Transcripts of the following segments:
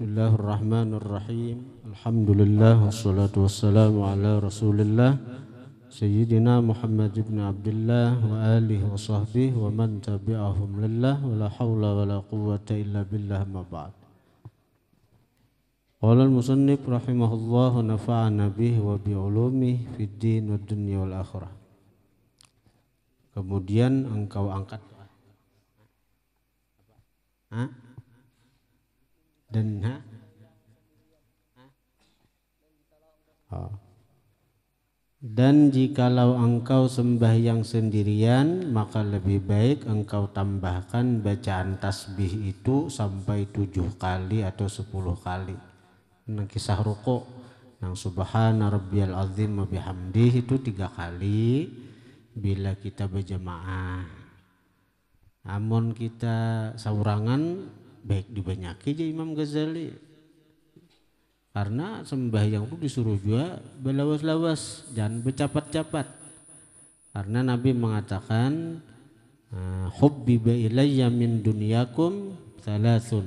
Bismillahirrahmanirrahim. Alhamdulillah wassalatu wassalamu ala Rasulillah Sayyidina Muhammad ibn Abdullah wa alihi wa sahbihi wa man tabi'ahum lillah wa la hawla wa la quwwata illa billah ma ba'd. Qala al-musannif rahimahullah wa nafa'ana bihi wa bi ulumihi fid din wad dunya wal akhirah. Kemudian engkau angkat. Hah? dan ha? Dan jikalau engkau sembah yang sendirian, maka lebih baik engkau tambahkan bacaan tasbih itu sampai tujuh kali atau sepuluh kali. Nah, kisah ruko yang subhana rabbiyal azim wa bihamdih itu tiga kali bila kita berjamaah. Namun kita seorangan baik dibanyaki aja Imam Ghazali karena sembahyang itu disuruh juga belawas lawas jangan bercapat-capat karena Nabi mengatakan hobi ah, ilayya min dunyakum salasun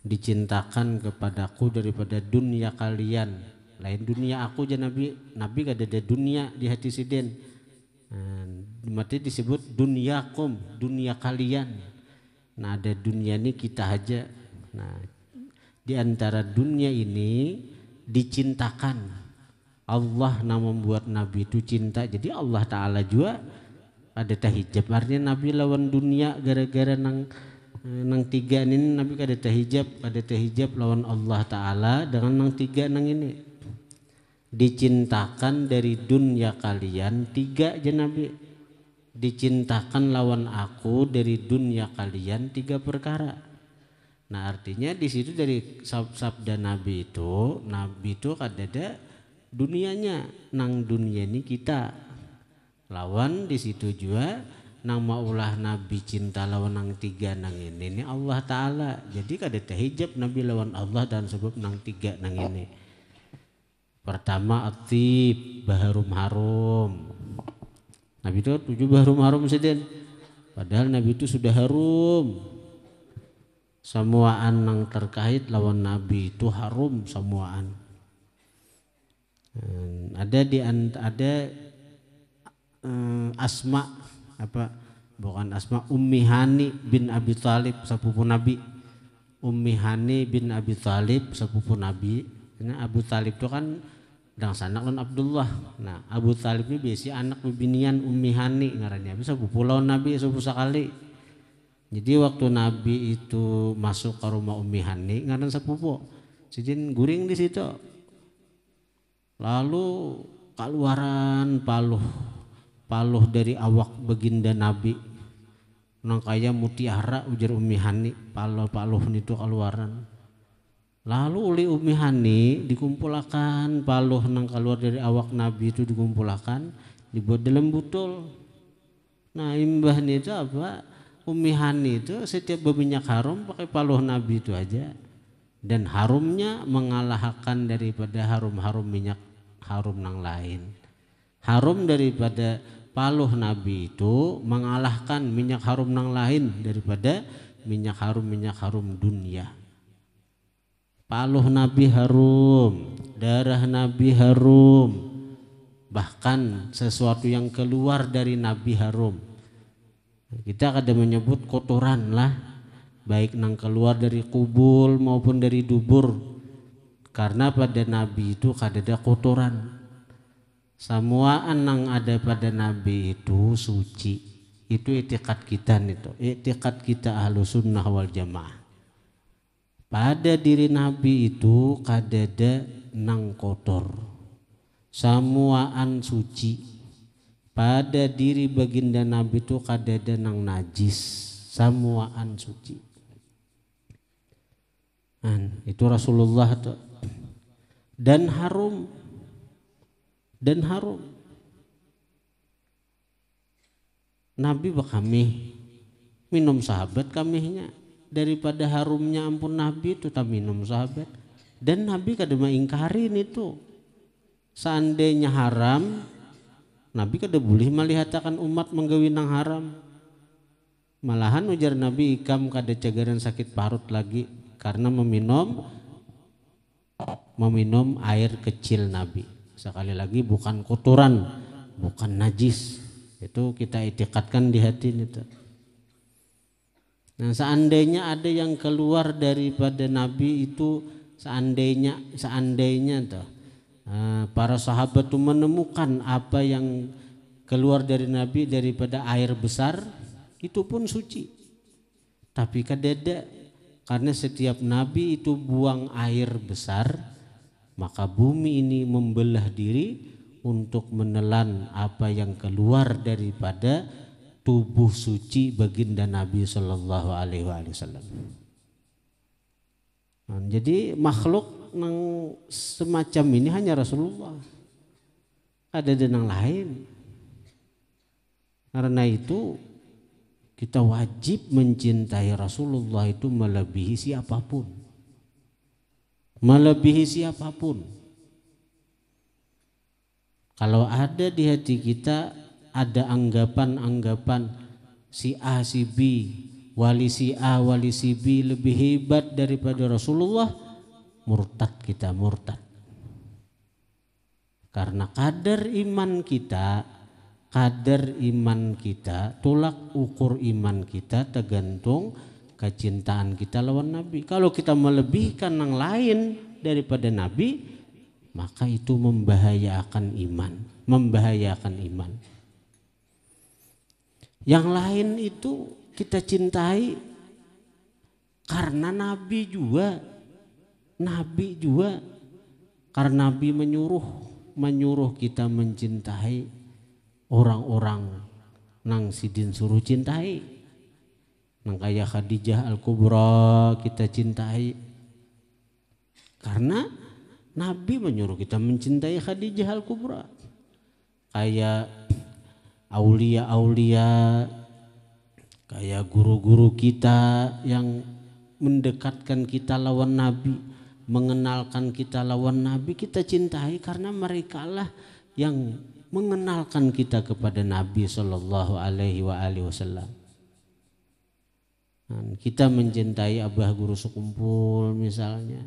dicintakan kepadaku daripada dunia kalian lain dunia aku aja Nabi Nabi gak ada dunia di hati siden mati ah, disebut dunyakum dunia kalian Nah ada dunia ini kita aja. Nah di antara dunia ini dicintakan. Allah nama membuat Nabi itu cinta. Jadi Allah Ta'ala juga ada tahijab Artinya Nabi lawan dunia gara-gara nang eh, nang tiga ini Nabi kada tahijab hijab, tahijab lawan Allah Ta'ala dengan nang tiga nang ini. Dicintakan dari dunia kalian tiga aja Nabi dicintakan lawan aku dari dunia kalian tiga perkara. Nah artinya di situ dari sab sabda Nabi itu, Nabi itu kadada dunianya, nang dunia ini kita. Lawan di situ juga nama ulah Nabi cinta lawan nang tiga nang ini ini Allah Taala. Jadi kadada hijab Nabi lawan Allah dan sebab nang tiga nang ini. Pertama aktif baharum harum Nabi itu tujuh harum-harum sedih. Padahal Nabi itu sudah harum. Semuaan yang terkait lawan Nabi itu harum semuaan. ada di ada eh, asma apa bukan asma Ummi Hani bin Abi Talib sepupu Nabi. Ummi Hani bin Abi Talib sepupu Nabi. Karena Abu Talib itu kan dan sanak non Abdullah. Nah, Abu Talib ini biasa anak bibinian Ummi Hani ngarannya. Bisa pulau Nabi subuh sekali. Jadi waktu Nabi itu masuk ke rumah Ummi Hani ngaran sepupu. Sijin guring di situ. Lalu keluaran paluh paluh dari awak beginda Nabi nang kaya mutiara ujar Ummi Hani paluh paluh itu keluaran Lalu oleh Umi Hani dikumpulkan paluh nang keluar dari awak Nabi itu dikumpulkan dibuat dalam butul. Nah imbahnya itu apa? Umi Hani itu setiap berminyak harum pakai paluh Nabi itu aja. Dan harumnya mengalahkan daripada harum-harum minyak harum nang lain. Harum daripada paluh Nabi itu mengalahkan minyak harum nang lain daripada minyak harum minyak harum dunia paluh Nabi harum, darah Nabi harum, bahkan sesuatu yang keluar dari Nabi harum. Kita kadang menyebut kotoran lah, baik yang keluar dari kubul maupun dari dubur. Karena pada Nabi itu ada kotoran. Semua yang ada pada Nabi itu suci. Itu itikat kita nih itikat kita ahlu sunnah wal jamaah pada diri Nabi itu kadada nang kotor samuaan suci pada diri baginda Nabi itu kadada nang najis samuaan suci An, itu Rasulullah tuh. dan harum dan harum Nabi bakami minum sahabat kamihnya daripada harumnya ampun Nabi itu tak minum sahabat. Dan Nabi kadang ingkarin itu. Seandainya haram, Nabi kada boleh melihatakan umat menggawinang haram. Malahan ujar Nabi ikam kada cagaran sakit parut lagi karena meminum meminum air kecil Nabi. Sekali lagi bukan kotoran, bukan najis. Itu kita itikatkan di hati tuh. Nah, seandainya ada yang keluar daripada Nabi itu seandainya seandainya toh eh, para sahabat itu menemukan apa yang keluar dari Nabi daripada air besar itu pun suci. Tapi kadada karena setiap nabi itu buang air besar maka bumi ini membelah diri untuk menelan apa yang keluar daripada tubuh suci baginda Nabi Shallallahu Alaihi Wasallam. Nah, jadi makhluk nang semacam ini hanya Rasulullah. Ada yang lain. Karena itu kita wajib mencintai Rasulullah itu melebihi siapapun. Melebihi siapapun. Kalau ada di hati kita ada anggapan-anggapan si A si B wali si A wali si B lebih hebat daripada Rasulullah murtad kita murtad karena kadar iman kita kadar iman kita tolak ukur iman kita tergantung kecintaan kita lawan Nabi kalau kita melebihkan yang lain daripada Nabi maka itu membahayakan iman membahayakan iman yang lain itu kita cintai karena Nabi juga. Nabi juga karena Nabi menyuruh menyuruh kita mencintai orang-orang nang sidin suruh cintai. Nang kaya Khadijah Al-Kubra kita cintai. Karena Nabi menyuruh kita mencintai Khadijah Al-Kubra. Kayak aulia-aulia kayak guru-guru kita yang mendekatkan kita lawan Nabi, mengenalkan kita lawan Nabi, kita cintai karena mereka lah yang mengenalkan kita kepada Nabi Shallallahu Alaihi Wasallam. Kita mencintai Abah Guru Sekumpul misalnya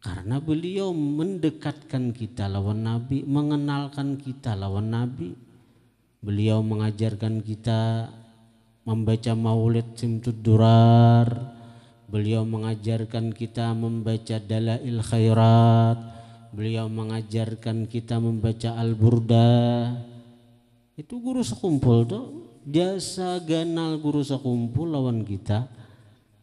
karena beliau mendekatkan kita lawan Nabi, mengenalkan kita lawan Nabi Beliau mengajarkan kita membaca maulid simtud durar. Beliau mengajarkan kita membaca dalail khairat. Beliau mengajarkan kita membaca al-burda. Itu guru sekumpul tuh. Jasa ganal guru sekumpul lawan kita.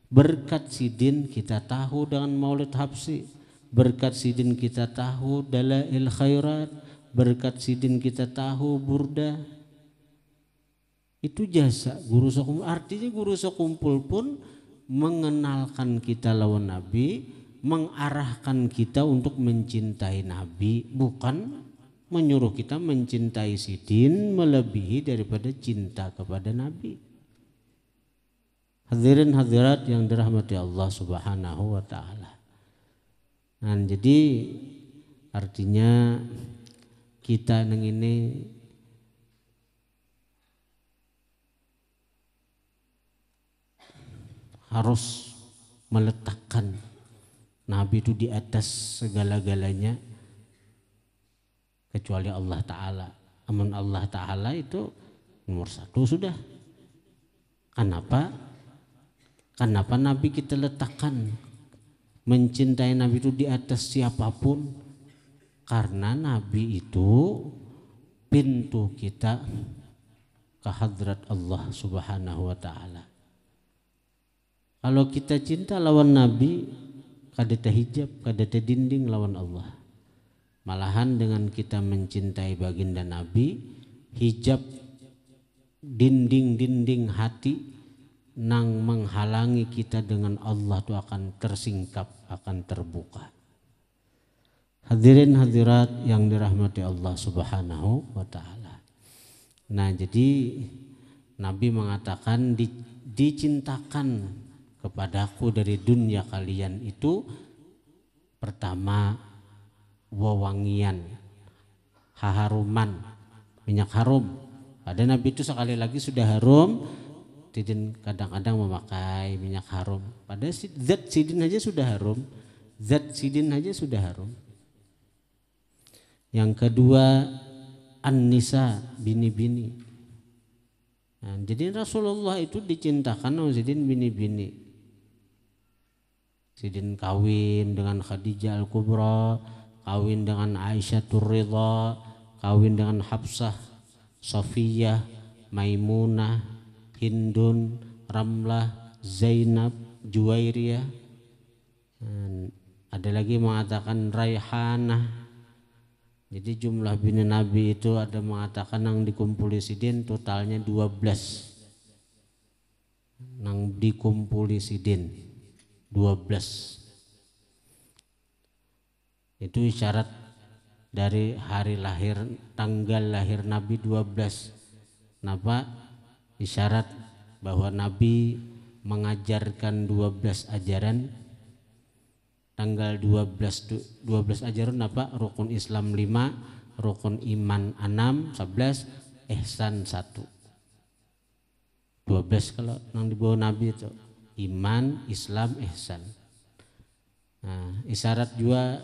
Berkat sidin kita tahu dengan maulid hapsi. Berkat sidin kita tahu dalail khairat. Berkat sidin kita tahu burda itu jasa guru sokumpul. Artinya guru sokumpul pun mengenalkan kita lawan Nabi, mengarahkan kita untuk mencintai Nabi, bukan menyuruh kita mencintai sidin melebihi daripada cinta kepada Nabi. Hadirin hadirat yang dirahmati Allah Subhanahu wa taala. Nah, jadi artinya kita yang ini harus meletakkan Nabi itu di atas segala-galanya kecuali Allah Ta'ala. Aman Allah Ta'ala itu nomor satu sudah. Kenapa? Kenapa Nabi kita letakkan mencintai Nabi itu di atas siapapun? Karena Nabi itu pintu kita ke Allah Subhanahu wa taala. Kalau kita cinta lawan Nabi, teh hijab, teh dinding lawan Allah. Malahan dengan kita mencintai baginda Nabi, hijab dinding-dinding hati nang menghalangi kita dengan Allah itu akan tersingkap, akan terbuka. Hadirin hadirat yang dirahmati Allah Subhanahu wa taala. Nah, jadi Nabi mengatakan dicintakan kepadaku dari dunia kalian itu pertama wewangian haharuman minyak harum ada nabi itu sekali lagi sudah harum Sidin kadang-kadang memakai minyak harum. pada zat sidin aja sudah harum. Zat sidin aja sudah harum. Yang kedua Anissa bini-bini. Nah, jadi Rasulullah itu dicintakan oleh Sidin bini-bini. Sidin kawin dengan Khadijah Al-Kubra, kawin dengan Aisyah Ridha, kawin dengan Habsah, Sofiyah, Maimunah, Hindun, Ramlah, Zainab, Juwairiyah. Ada lagi mengatakan Raihana. Jadi jumlah bini Nabi itu ada mengatakan yang dikumpuli sidin totalnya 12. Nang dikumpuli sidin 12 itu isyarat dari hari lahir tanggal lahir Nabi 12 kenapa isyarat bahwa Nabi mengajarkan 12 ajaran tanggal 12 12 ajaran apa rukun Islam 5 rukun iman 6 11 ihsan 1 12 kalau yang dibawa Nabi itu iman, Islam, ihsan. Nah, isyarat juga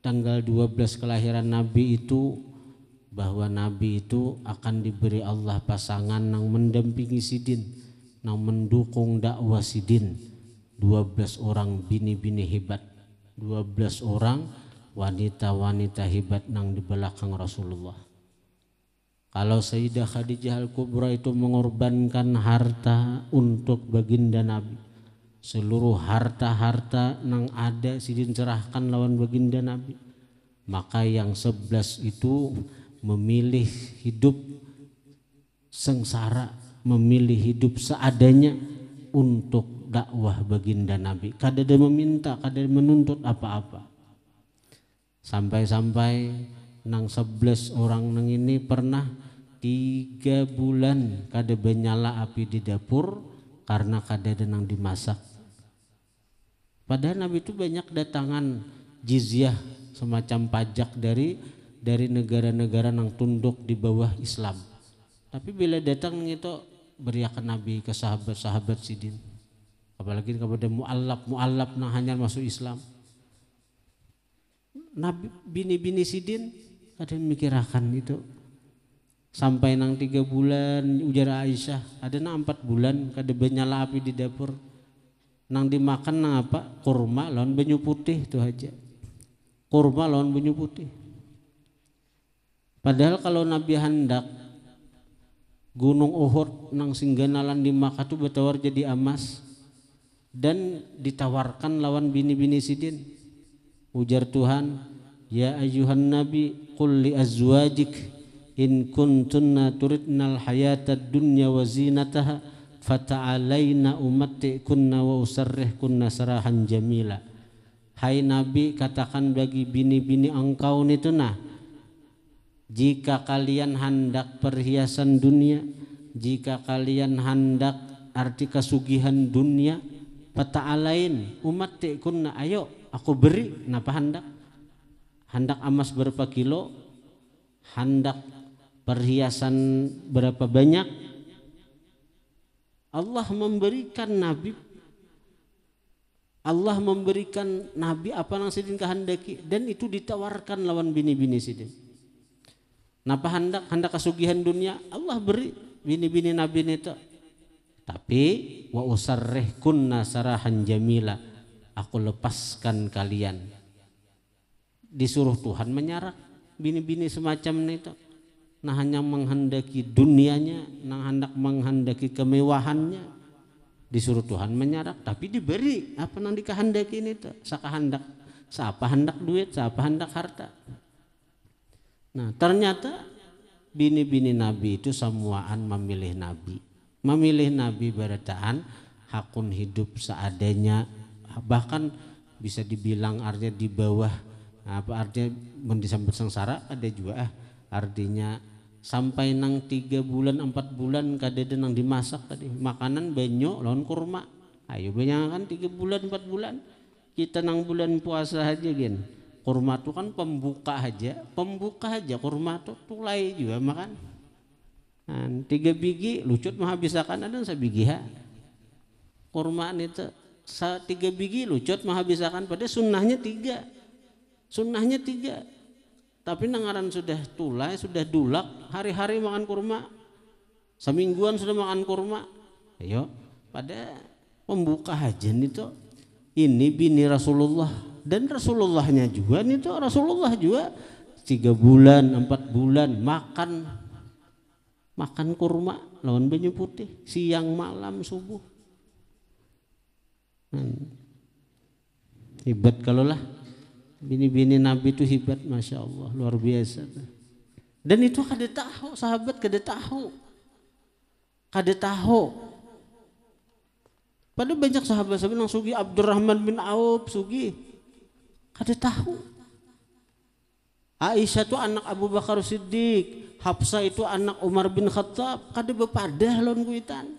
tanggal 12 kelahiran Nabi itu bahwa Nabi itu akan diberi Allah pasangan yang mendampingi sidin, yang mendukung dakwah sidin. 12 orang bini-bini hebat, 12 orang wanita-wanita hebat yang di belakang Rasulullah. Kalau Sayyidah Khadijah Al-Kubra itu mengorbankan harta untuk baginda Nabi. Seluruh harta-harta yang ada sidin cerahkan lawan baginda Nabi. Maka yang sebelas itu memilih hidup sengsara, memilih hidup seadanya untuk dakwah baginda Nabi. Kadada meminta, kadada menuntut apa-apa. Sampai-sampai nang sebelas orang nang ini pernah tiga bulan kada banyala api di dapur karena kada denang dimasak padahal Nabi itu banyak datangan jizyah semacam pajak dari dari negara-negara yang tunduk di bawah Islam tapi bila datang itu beriakan Nabi ke sahabat-sahabat sidin apalagi kepada mu'allab mu'allab yang hanya masuk Islam Nabi bini-bini sidin ada mikirakan itu sampai nang tiga bulan ujar Aisyah ada nang empat bulan kada nyala api di dapur nang dimakan nang apa kurma lawan banyu putih tuh aja kurma lawan banyu putih padahal kalau Nabi hendak Gunung Uhud nang singganalan di Makkah tuh bertawar jadi amas dan ditawarkan lawan bini-bini sidin ujar Tuhan ya ayuhan nabi kulli azwajik in kuntunna turidnal hayatad dunya wa zinataha fata'alaina umatti'kunna wa usarrihkunna sarahan jamila Hai Nabi katakan bagi bini-bini engkau itu nah jika kalian hendak perhiasan dunia jika kalian hendak arti kesugihan dunia fata'alain umatti'kunna ayo aku beri napa hendak hendak emas berapa kilo hendak perhiasan berapa banyak Allah memberikan Nabi Allah memberikan Nabi apa yang sidin kehendaki dan itu ditawarkan lawan bini-bini sidin. Napa hendak hendak kesugihan dunia Allah beri bini-bini Nabi itu. Tapi wa usarreh kunna sarahan jamila. Aku lepaskan kalian. Disuruh Tuhan menyarak bini-bini semacam itu nah hanya menghendaki dunianya, nah hendak menghendaki kemewahannya, disuruh Tuhan menyarak, tapi diberi apa nanti kehendaki ini tuh, saka hendak, siapa hendak duit, siapa hendak harta. Nah ternyata bini-bini Nabi itu semuaan memilih Nabi, memilih Nabi berataan hakun hidup seadanya, bahkan bisa dibilang artinya di bawah apa artinya mendisambut sengsara ada juga ah artinya sampai nang tiga bulan empat bulan kadede nang dimasak tadi makanan banyak lawan kurma ayo banyak kan tiga bulan empat bulan kita nang bulan puasa aja gen kurma tuh kan pembuka aja pembuka aja kurma tuh tulai juga makan nah, tiga biji lucut mah ada kan biji ha kurma itu tiga biji lucut mah bisa pada sunnahnya tiga sunnahnya tiga tapi nangaran sudah tulai, sudah dulak, hari-hari makan kurma, semingguan sudah makan kurma. Ayo, pada pembuka hajian itu ini bini Rasulullah dan Rasulullahnya juga ini tuh Rasulullah juga tiga bulan empat bulan makan makan kurma lawan banyu putih siang malam subuh hmm. hebat kalau lah Bini-bini Nabi itu hebat, masya Allah, luar biasa. Dan itu kada tahu, sahabat kada tahu, kada tahu. Pada banyak sahabat sahabat yang sugi Abdurrahman bin Auf sugi, kada tahu. Aisyah itu anak Abu Bakar Siddiq, Hafsah itu anak Umar bin Khattab, kada bepadah lawan kuitan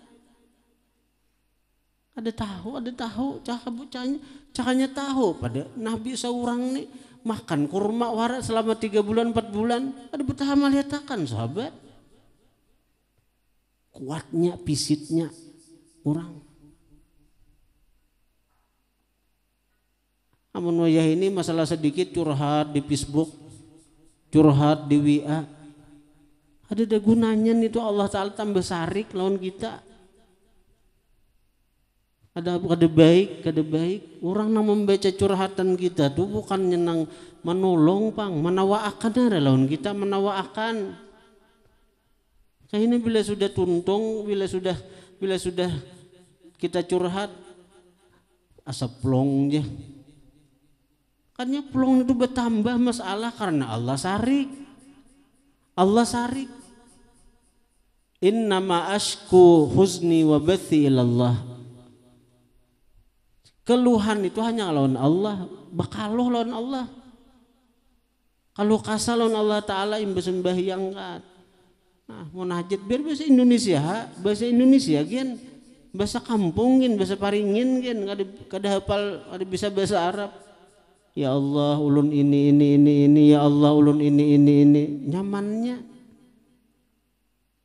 ada tahu, ada tahu, cara bucanya, caranya tahu. Pada Nabi seorang nih makan kurma warat selama tiga bulan, empat bulan. Ada betah melihatkan sahabat. Kuatnya, pisitnya orang. Amun wajah ini masalah sedikit curhat di Facebook, curhat di WA. Ada ada gunanya nih tuh Allah Ta'ala tambah sarik lawan kita. Ada apa? kada baik, kada baik. Orang nang membaca curhatan kita tu bukan nyenang menolong pang, menawaakan ada lawan kita menawaakan. Kayaknya bila sudah tuntung, bila sudah bila sudah kita curhat asap plong je. Karena plong itu bertambah masalah karena Allah sarik. Allah sarik. Inna maashku ashku huzni wa bathi ilallah keluhan itu hanya lawan Allah bekaluh lawan Allah kalau kasal lawan Allah Ta'ala imbas yang kat nah najat, biar bahasa Indonesia bahasa Indonesia gen bahasa kampungin bahasa paringin gen kada kada hafal kada bisa bahasa Arab ya Allah ulun ini ini ini ini ya Allah ulun ini ini ini nyamannya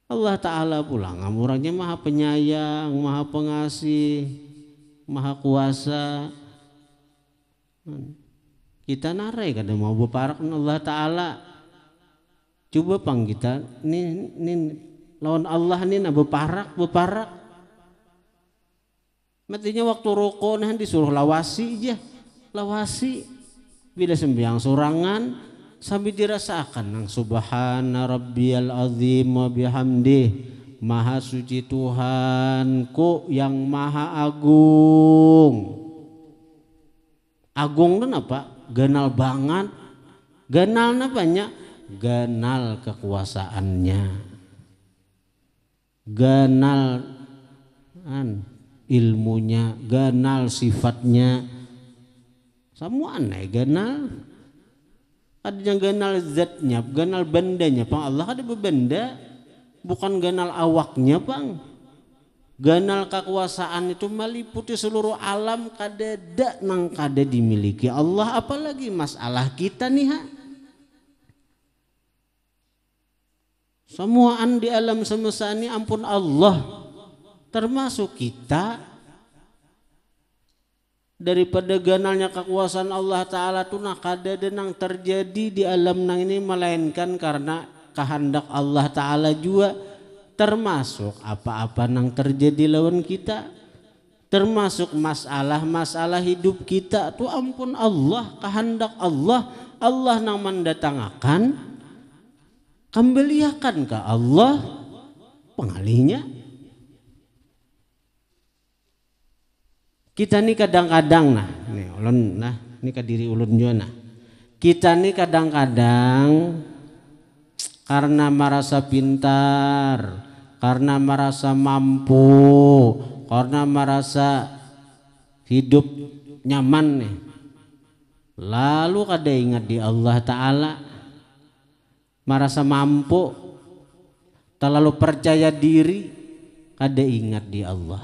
Allah Ta'ala pulang, ngamurahnya maha penyayang, maha pengasih maha kuasa kita narai kada mau beparak Allah taala coba pang kita nih nih lawan Allah nih na beparak beparak matinya waktu rokok nih, disuruh lawasi aja lawasi bila sembiang sorangan sambil dirasakan nang subhana rabbiyal azim wa bihamdih Maha suci Tuhanku yang maha agung. Agung itu apa? Genal banget. Genal apanya? Genal kekuasaannya. Genal ilmunya, genal sifatnya. Semua aneh genal. Ada yang genal zatnya, genal bendanya. Pak Allah ada benda bukan ganal awaknya bang ganal kekuasaan itu meliputi seluruh alam kada dak nang kada dimiliki Allah apalagi masalah kita nih ha semuaan di alam semesta ini ampun Allah termasuk kita daripada ganalnya kekuasaan Allah Ta'ala tuh nah denang terjadi di alam nang ini melainkan karena kehendak Allah Ta'ala juga termasuk apa-apa yang terjadi lawan kita termasuk masalah-masalah hidup kita tuh ampun Allah kehendak Allah Allah nang mendatangkan kembaliakan ke Allah pengalihnya kita ini kadang-kadang nah nih ulun nah ini kadiri ulun nah kita ini kadang-kadang karena merasa pintar, karena merasa mampu, karena merasa hidup nyaman nih. Lalu kada ingat di Allah Ta'ala Merasa mampu Terlalu percaya diri Kada ingat di Allah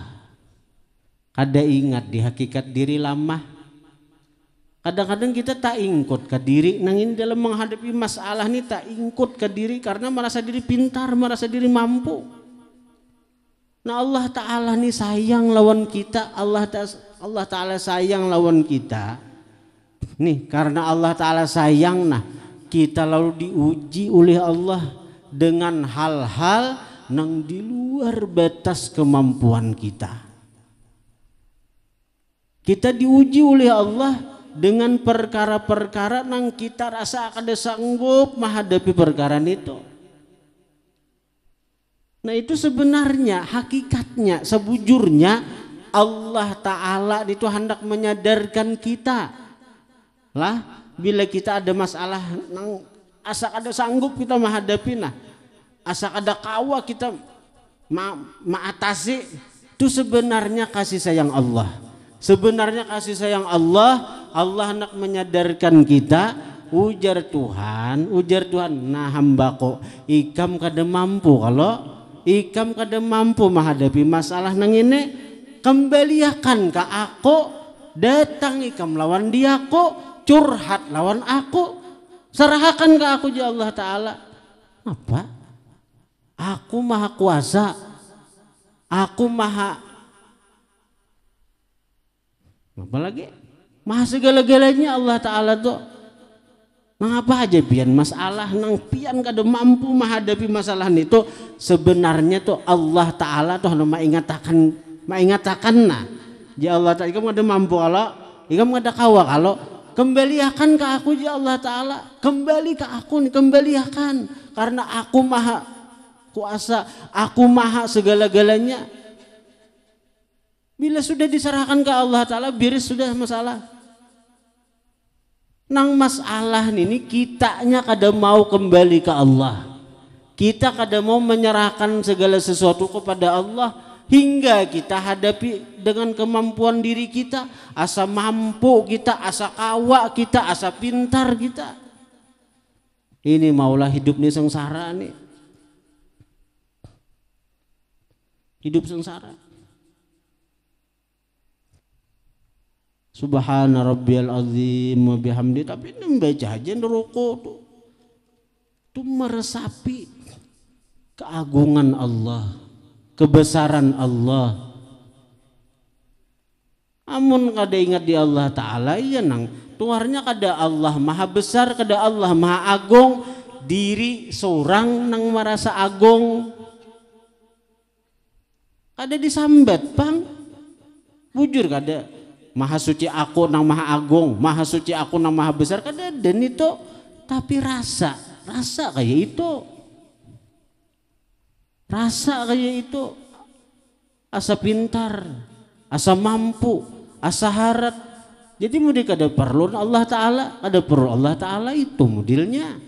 Kada ingat di hakikat diri lamah Kadang-kadang kita tak ingkut ke diri, nangin dalam menghadapi masalah ini tak ingkut ke diri karena merasa diri pintar, merasa diri mampu. Nah Allah Ta'ala nih sayang lawan kita, Allah ta Allah Ta'ala sayang lawan kita. Nih karena Allah Ta'ala sayang nah kita lalu diuji oleh Allah dengan hal-hal yang di luar batas kemampuan kita. Kita diuji oleh Allah dengan perkara-perkara nang kita rasa akan sanggup menghadapi perkara itu. Nah itu sebenarnya hakikatnya sebujurnya Allah Ta'ala itu hendak menyadarkan kita lah bila kita ada masalah nang asa ada sanggup kita menghadapi nah asa ada kawa kita ma maatasi itu sebenarnya kasih sayang Allah. Sebenarnya kasih sayang Allah, Allah hendak menyadarkan kita, ujar Tuhan, ujar Tuhan, nah hamba kok ikam kada mampu kalau ikam kada mampu menghadapi masalah nang ini kembaliakan ya ke aku datangi ikam lawan dia kok curhat lawan aku serahkan ke aku ya Allah Ta'ala apa aku maha kuasa aku maha Apalagi maha segala-galanya Allah Ta'ala tuh mengapa nah, aja pian masalah nang pian kada mampu menghadapi masalah itu sebenarnya tuh Allah Taala tuh nu mengatakan, mengatakan nah ya Allah Taala kamu ada mampu Allah kamu ada kawa kalau kembali akan ke aku ya Allah Taala kembali ke aku kembali akan karena aku maha kuasa aku maha segala-galanya Bila sudah diserahkan ke Allah Ta'ala, biris sudah masalah. Nang masalah ini kitanya kada mau kembali ke Allah. Kita kada mau menyerahkan segala sesuatu kepada Allah hingga kita hadapi dengan kemampuan diri kita, asa mampu kita, asa kawa kita, asa pintar kita. Ini maulah hidup nih sengsara nih. Hidup sengsara. Subhana rabbiyal azim wa bihamdi tapi ini membaca aja neraka tuh. tuh meresapi keagungan Allah, kebesaran Allah. Amun kada ingat di Allah taala ya nang tuarnya kada Allah maha besar kada Allah maha agung diri seorang nang merasa agung kada disambat pang bujur kada Maha suci aku nang maha agung, maha suci aku nang maha besar kan dan itu tapi rasa, rasa kayak itu. Rasa kayak itu. Asa pintar, asa mampu, asa harat. Jadi mudik ada perlu Allah Ta'ala, ada perlu Allah Ta'ala itu mudilnya.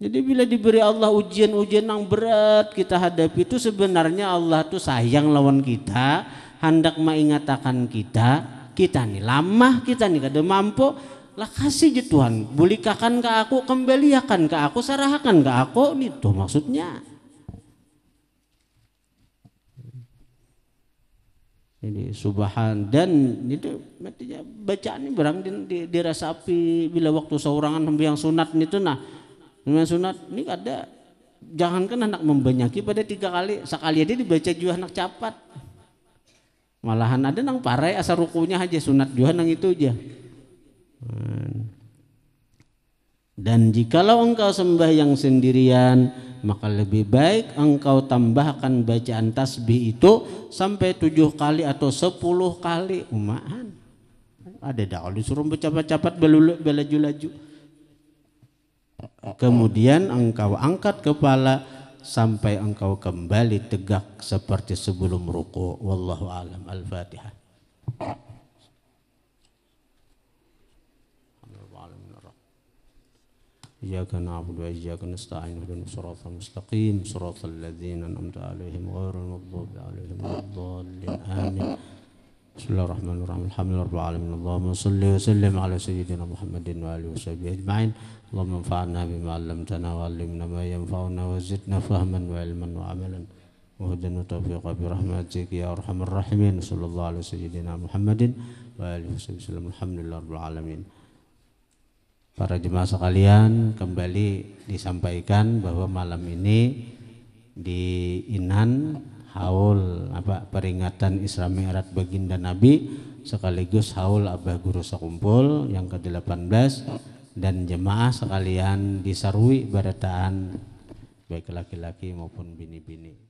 Jadi bila diberi Allah ujian-ujian yang berat kita hadapi itu sebenarnya Allah tuh sayang lawan kita hendak mengingatkan kita kita nih lama kita nih kada mampu lah kasih je Tuhan bulikakan ke aku kembaliakan ke aku sarahkan ke aku itu maksudnya ini subhan dan itu bacaan ini berang di, dirasapi bila waktu seorangan yang sunat itu nah yang sunat ini ada kan anak membanyaki pada tiga kali sekali aja dibaca juga anak capat malahan ada nang parai asa rukunya aja sunat juga nang itu aja dan jikalau engkau sembah yang sendirian maka lebih baik engkau tambahkan bacaan tasbih itu sampai tujuh kali atau sepuluh kali umahan ada dah disuruh bercapat-capat belaju-laju kemudian engkau angkat kepala sampai engkau kembali tegak seperti sebelum ruku. Wallahu alam. Al-Fatihah. إياك نعبد وإياك نستعين اهدنا الصراط المستقيم صراط الذين أنعمت عليهم غير المغضوب Bismillahirrahmanirrahim. Alhamdulillahirabbil Allahumma wa sallim ala sayyidina Muhammadin wa alihi washabihi ajma'in. Allahumma anfa'na bima 'allamtana wa 'allimna ma yanfa'una wa zidna fahman wa ilman wa amalan. Wa tawfiqa bi ya arhamar rahimin. Sallallahu ala sayyidina Muhammadin wa alihi wasallam. Alhamdulillahirabbil alamin. Para jemaah sekalian, kembali disampaikan bahwa malam ini di Inan haul apa peringatan Isra Mi'raj baginda Nabi sekaligus haul Abah Guru Sekumpul yang ke-18 dan jemaah sekalian disarui berataan baik laki-laki maupun bini-bini.